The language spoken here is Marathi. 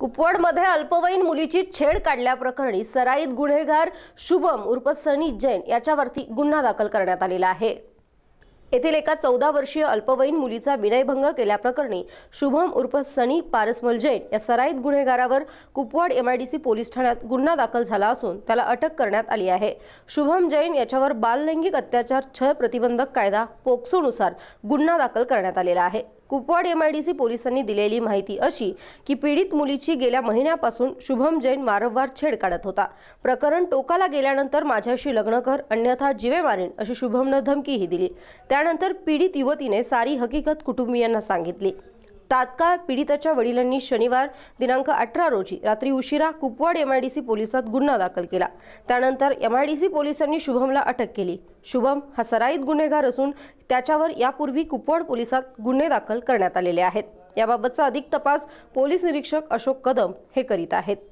कुपवाडमध्ये अल्पवयीन मुलीची छेड काढल्याप्रकरणी सराईत गुन्हेगार शुभम उर्फ सनी जैन याच्यावरती गुन्हा दाखल करण्यात आलेला आहे येथील एका चौदा वर्षीय अल्पवयीन मुलीचा विनयभंग केल्याप्रकरणी शुभम उर्फ सनी पारसमल जैन या सराईत गुन्हेगारावर कुपवाड एमआयडीसी पोलीस ठाण्यात गुन्हा दाखल झाला असून त्याला अटक करण्यात आली आहे शुभम जैन याच्यावर बाललैंगिक अत्याचार छळ प्रतिबंधक कायदा पोक्सोनुसार गुन्हा दाखल करण्यात आलेला आहे कुपवाड एमआयडीसी पोलिसांनी दिलेली माहिती अशी की पीडित मुलीची गेल्या महिन्यापासून शुभम जैन वारंवार छेड काढत होता प्रकरण टोकाला गेल्यानंतर माझ्याशी लग्न कर अन्यथा जिवे मारेन अशी शुभमनं धमकीही दिली त्यानंतर पीडित युवतीने सारी हकीकत कुटुंबियांना सांगितली तात्काळ पीडिताच्या वडिलांनी शनिवार दिनांक अठरा रोजी रात्री उशिरा कुपवाड एमआयडीसी पोलिसात गुन्हा दाखल केला त्यानंतर एमआयडीसी पोलिसांनी शुभमला अटक केली शुभम हा सराईत गुन्हेगार असून त्याच्यावर यापूर्वी कुपवाड पोलिसात गुन्हे दाखल करण्यात आलेले आहेत याबाबतचा अधिक तपास पोलीस निरीक्षक अशोक कदम हे करीत आहेत